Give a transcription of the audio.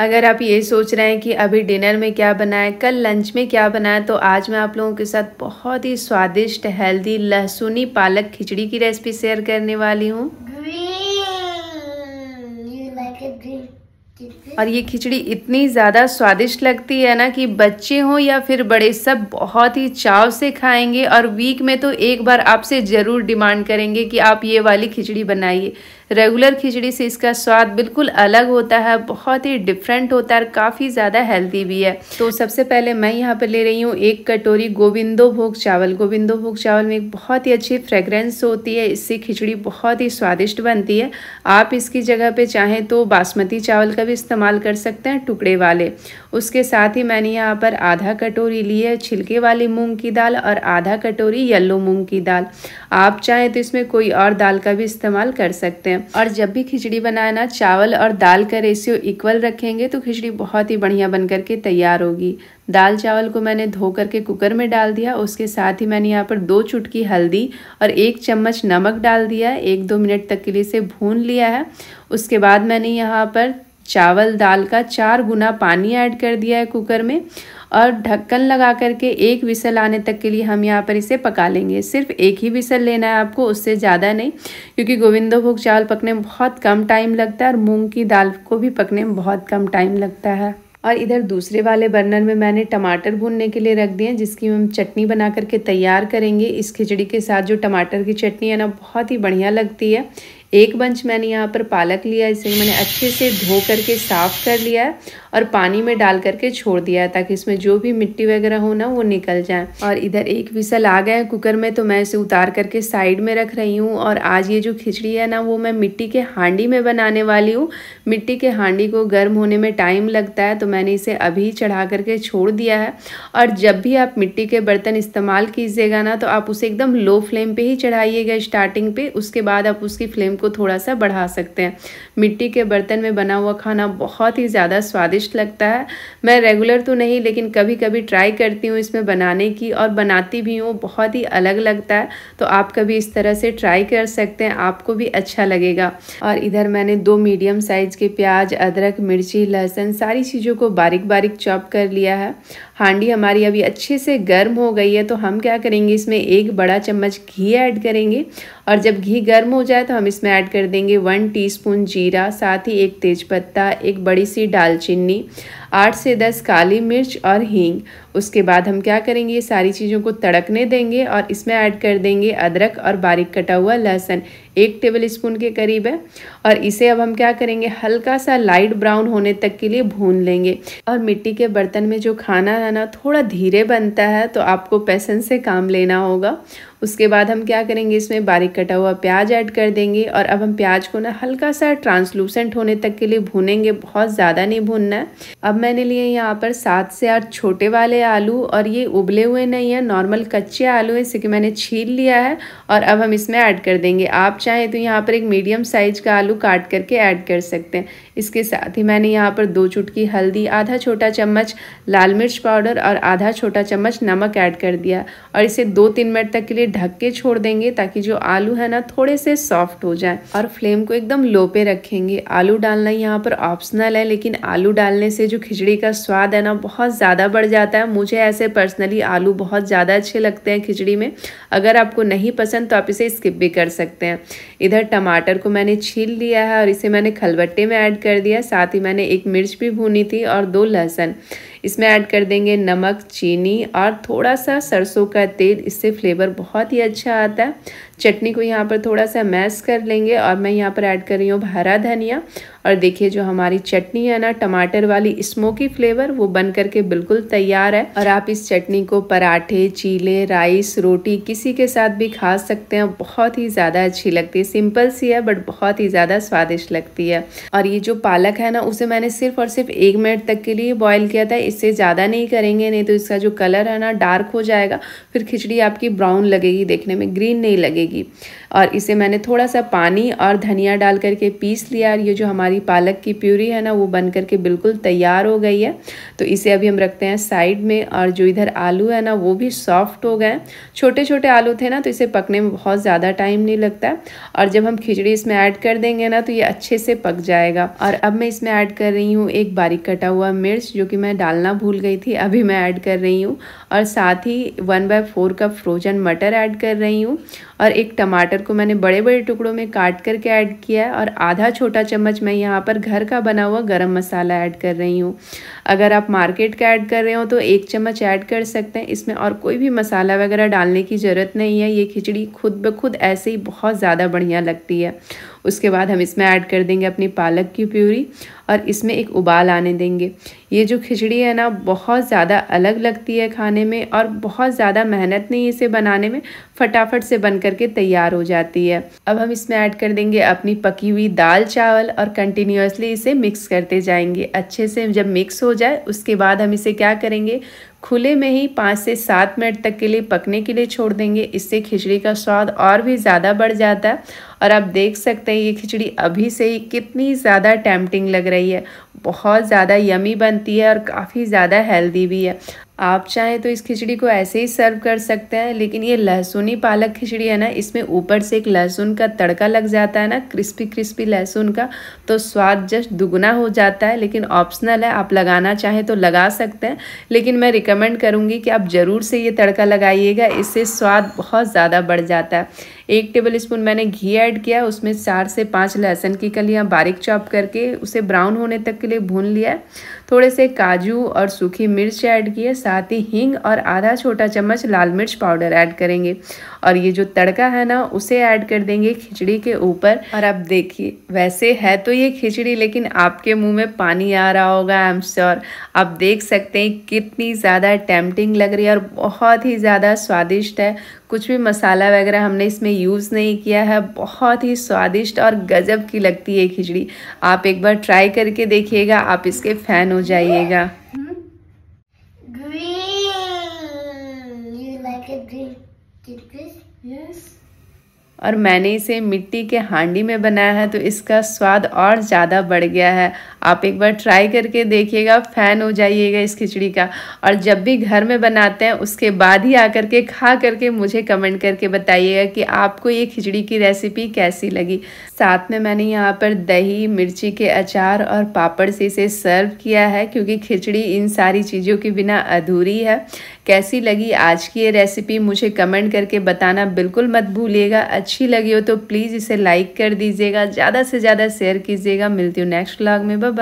अगर आप ये सोच रहे हैं कि अभी डिनर में क्या बनाएं कल लंच में क्या बनाएं तो आज मैं आप लोगों के साथ बहुत ही स्वादिष्ट हेल्दी लहसुनी पालक खिचड़ी की रेसिपी शेयर करने वाली हूँ और ये खिचड़ी इतनी ज़्यादा स्वादिष्ट लगती है ना कि बच्चे हों या फिर बड़े सब बहुत ही चाव से खाएंगे और वीक में तो एक बार आपसे ज़रूर डिमांड करेंगे कि आप ये वाली खिचड़ी बनाइए रेगुलर खिचड़ी से इसका स्वाद बिल्कुल अलग होता है बहुत ही डिफरेंट होता है और काफ़ी ज़्यादा हेल्दी भी है तो सबसे पहले मैं यहाँ पर ले रही हूँ एक कटोरी गोविंदो भोग चावल गोविंदो भोग चावल में एक बहुत ही अच्छी फ्रेग्रेंस होती है इससे खिचड़ी बहुत ही स्वादिष्ट बनती है आप इसकी जगह पर चाहें तो बासमती चावल का भी इस्तेमाल कर सकते हैं टुकड़े वाले उसके साथ ही मैंने यहाँ पर आधा कटोरी ली है छिलके वाली मूंग की दाल और आधा कटोरी येलो मूंग की दाल आप चाहें तो इसमें कोई और दाल का भी इस्तेमाल कर सकते हैं और जब भी खिचड़ी बनाना चावल और दाल का रेशियो इक्वल रखेंगे तो खिचड़ी बहुत ही बढ़िया बन करके तैयार होगी दाल चावल को मैंने धो करके कुकर में डाल दिया उसके साथ ही मैंने यहाँ पर दो चुटकी हल्दी और एक चम्मच नमक डाल दिया एक दो मिनट तक के लिए इसे भून लिया है उसके बाद मैंने यहाँ पर चावल दाल का चार गुना पानी ऐड कर दिया है कुकर में और ढक्कन लगा करके एक विसल आने तक के लिए हम यहाँ पर इसे पका लेंगे सिर्फ एक ही विसल लेना है आपको उससे ज़्यादा नहीं क्योंकि गोविंदो भोग चावल पकने में बहुत कम टाइम लगता है और मूँग की दाल को भी पकने में बहुत कम टाइम लगता है और इधर दूसरे वाले बर्नर में मैंने टमाटर भूनने के लिए रख दिए जिसकी हम चटनी बना करके तैयार करेंगे इस खिचड़ी के साथ जो टमाटर की चटनी है ना बहुत ही बढ़िया लगती है एक बंच मैंने यहाँ पर पालक लिया इसे मैंने अच्छे से धो करके साफ़ कर लिया है और पानी में डाल करके छोड़ दिया है ताकि इसमें जो भी मिट्टी वगैरह हो ना वो निकल जाए और इधर एक विसल आ गया है कुकर में तो मैं इसे उतार करके साइड में रख रही हूँ और आज ये जो खिचड़ी है ना वो मैं मिट्टी के हांडी में बनाने वाली हूँ मिट्टी के हांडी को गर्म होने में टाइम लगता है तो मैंने इसे अभी चढ़ा करके छोड़ दिया है और जब भी आप मिट्टी के बर्तन इस्तेमाल कीजिएगा ना तो आप उसे एकदम लो फ्लेम पर ही चढ़ाइएगा स्टार्टिंग पे उसके बाद आप उसकी फ्लेम को थोड़ा सा बढ़ा सकते हैं मिट्टी के बर्तन में बना हुआ खाना बहुत ही ज़्यादा स्वादिष्ट लगता है मैं रेगुलर तो नहीं लेकिन कभी कभी ट्राई करती हूँ इसमें बनाने की और बनाती भी हूँ बहुत ही अलग लगता है तो आप कभी इस तरह से ट्राई कर सकते हैं आपको भी अच्छा लगेगा और इधर मैंने दो मीडियम साइज़ के प्याज अदरक मिर्ची लहसुन सारी चीज़ों को बारीक बारीक चॉप कर लिया है हांडी हमारी अभी अच्छे से गर्म हो गई है तो हम क्या करेंगे इसमें एक बड़ा चम्मच घी ऐड करेंगे और जब घी गर्म हो जाए तो हम इसमें ऐड कर देंगे वन टीस्पून जीरा साथ ही एक तेज़पत्ता एक बड़ी सी दालचीनी आठ से दस काली मिर्च और हींग उसके बाद हम क्या करेंगे ये सारी चीज़ों को तड़कने देंगे और इसमें ऐड कर देंगे अदरक और बारीक कटा हुआ लहसुन एक टेबल स्पून के करीब है और इसे अब हम क्या करेंगे हल्का सा लाइट ब्राउन होने तक के लिए भून लेंगे और मिट्टी के बर्तन में जो खाना ना थोड़ा धीरे बनता है तो आपको पैसेंस से काम लेना होगा उसके बाद हम क्या करेंगे इसमें बारीक कटा हुआ प्याज ऐड कर देंगे और अब हम प्याज को ना हल्का सा ट्रांसलूसेंट होने तक के लिए भूनेंगे बहुत ज़्यादा नहीं भूनना है अब मैंने लिए यहाँ पर सात से आठ छोटे वाले आलू और ये उबले हुए नहीं है नॉर्मल कच्चे आलू हैं इसे कि मैंने छील लिया है और अब हम इसमें ऐड कर देंगे आप चाहें तो यहाँ पर एक मीडियम साइज का आलू काट करके ऐड कर सकते हैं इसके साथ ही मैंने यहाँ पर दो चुटकी हल्दी आधा छोटा चम्मच लाल मिर्च पाउडर और आधा छोटा चम्मच नमक ऐड कर दिया और इसे दो तीन मिनट तक के लिए ढक के छोड़ देंगे ताकि जो आलू है ना थोड़े से सॉफ्ट हो जाए और फ्लेम को एकदम लो पे रखेंगे आलू डालना यहाँ पर ऑप्शनल है लेकिन आलू डालने से जो खिचड़ी का स्वाद है ना बहुत ज़्यादा बढ़ जाता है मुझे ऐसे पर्सनली आलू बहुत ज़्यादा अच्छे लगते हैं खिचड़ी में अगर आपको नहीं पसंद तो आप इसे स्किप भी कर सकते हैं इधर टमाटर को मैंने छील लिया है और इसे मैंने खलबट्टे में ऐड कर दिया साथ ही मैंने एक मिर्च भी भूनी थी और दो लहसुन इसमें ऐड कर देंगे नमक चीनी और थोड़ा सा सरसों का तेल इससे फ्लेवर बहुत ही अच्छा आता है चटनी को यहाँ पर थोड़ा सा मैश कर लेंगे और मैं यहाँ पर ऐड कर रही हूँ हरा धनिया और देखिए जो हमारी चटनी है ना टमाटर वाली स्मोकी फ्लेवर वो बन करके बिल्कुल तैयार है और आप इस चटनी को पराठे चीले राइस रोटी किसी के साथ भी खा सकते हैं बहुत ही ज़्यादा अच्छी लगती है सिंपल सी है बट बहुत ही ज़्यादा स्वादिष्ट लगती है और ये जो पालक है ना उसे मैंने सिर्फ और सिर्फ एक मिनट तक के लिए बॉयल किया था इससे ज़्यादा नहीं करेंगे नहीं तो इसका जो कलर है ना डार्क हो जाएगा फिर खिचड़ी आपकी ब्राउन लगेगी देखने में ग्रीन नहीं लगेगी और इसे मैंने थोड़ा सा पानी और धनिया डाल करके पीस लिया और ये जो हमारे हमारी पालक की प्यूरी है ना वो बन करके बिल्कुल तैयार हो गई है तो इसे अभी हम रखते हैं साइड में और जो इधर आलू है ना वो भी सॉफ्ट हो गए छोटे छोटे आलू थे ना तो इसे पकने में बहुत ज़्यादा टाइम नहीं लगता और जब हम खिचड़ी इसमें ऐड कर देंगे ना तो ये अच्छे से पक जाएगा और अब मैं इसमें ऐड कर रही हूँ एक बारीक कटा हुआ मिर्च जो कि मैं डालना भूल गई थी अभी मैं ऐड कर रही हूँ और साथ ही one by four cup frozen मटर ऐड कर रही हूँ और एक टमाटर को मैंने बड़े बड़े टुकड़ों में काट करके ऐड किया है और आधा छोटा चम्मच मैं यहाँ पर घर का बना हुआ गरम मसाला ऐड कर रही हूँ अगर आप मार्केट का ऐड कर रहे हो तो एक चम्मच ऐड कर सकते हैं इसमें और कोई भी मसाला वगैरह डालने की ज़रूरत नहीं है ये खिचड़ी खुद ब खुद ऐसे ही बहुत ज़्यादा बढ़िया लगती है उसके बाद हम इसमें ऐड कर देंगे अपनी पालक की प्यूरी और इसमें एक उबाल आने देंगे ये जो खिचड़ी है ना बहुत ज़्यादा अलग लगती है खाने में और बहुत ज़्यादा मेहनत नहीं इसे बनाने में फटाफट से बन करके तैयार हो जाती है अब हम इसमें ऐड कर देंगे अपनी पकी हुई दाल चावल और कंटिन्यूसली इसे मिक्स करते जाएंगे अच्छे से जब मिक्स हो जाए उसके बाद हम इसे क्या करेंगे खुले में ही पाँच से सात मिनट तक के लिए पकने के लिए छोड़ देंगे इससे खिचड़ी का स्वाद और भी ज़्यादा बढ़ जाता है और आप देख सकते हैं ये खिचड़ी अभी से ही कितनी ज़्यादा टैम्पटिंग लग रही है बहुत ज़्यादा यमी बनती है और काफ़ी ज़्यादा हेल्दी भी है आप चाहें तो इस खिचड़ी को ऐसे ही सर्व कर सकते हैं लेकिन ये लहसुनी पालक खिचड़ी है ना इसमें ऊपर से एक लहसुन का तड़का लग जाता है ना क्रिस्पी क्रिस्पी लहसुन का तो स्वाद जस्ट दुगना हो जाता है लेकिन ऑप्शनल है आप लगाना चाहें तो लगा सकते हैं लेकिन मैं रिकमेंड करूँगी कि आप ज़रूर से ये तड़का लगाइएगा इससे स्वाद बहुत ज़्यादा बढ़ जाता है एक टेबल स्पून मैंने घी ऐड किया उसमें चार से पाँच लहसुन की कलियाँ बारीक चॉप करके उसे ब्राउन होने तक के लिए भून लिया थोड़े से काजू और सूखी मिर्च ऐड किए साथ ही हींग और आधा छोटा चम्मच लाल मिर्च पाउडर ऐड करेंगे और ये जो तड़का है ना उसे ऐड कर देंगे खिचड़ी के ऊपर और अब देखिए वैसे है तो ये खिचड़ी लेकिन आपके मुंह में पानी आ रहा होगा आई एम श्योर आप देख सकते हैं कितनी ज़्यादा टेम्पटिंग लग रही है और बहुत ही ज़्यादा स्वादिष्ट है कुछ भी मसाला वगैरह हमने इसमें यूज़ नहीं किया है बहुत ही स्वादिष्ट और गजब की लगती है खिचड़ी आप एक बार ट्राई करके देखिएगा आप इसके फ़ैन हो जाइएगा और मैंने इसे मिट्टी के हांडी में बनाया है तो इसका स्वाद और ज़्यादा बढ़ गया है आप एक बार ट्राई करके देखिएगा फ़ैन हो जाइएगा इस खिचड़ी का और जब भी घर में बनाते हैं उसके बाद ही आकर के खा करके मुझे कमेंट करके बताइएगा कि आपको ये खिचड़ी की रेसिपी कैसी लगी साथ में मैंने यहाँ पर दही मिर्ची के अचार और पापड़ से इसे सर्व किया है क्योंकि खिचड़ी इन सारी चीज़ों के बिना अधूरी है कैसी लगी आज की ये रेसिपी मुझे कमेंट करके बताना बिल्कुल मत भूलिएगा अच्छी लगी हो तो प्लीज़ इसे लाइक कर दीजिएगा ज़्यादा से ज़्यादा शेयर कीजिएगा मिलती हूँ नेक्स्ट ब्लॉग में बाय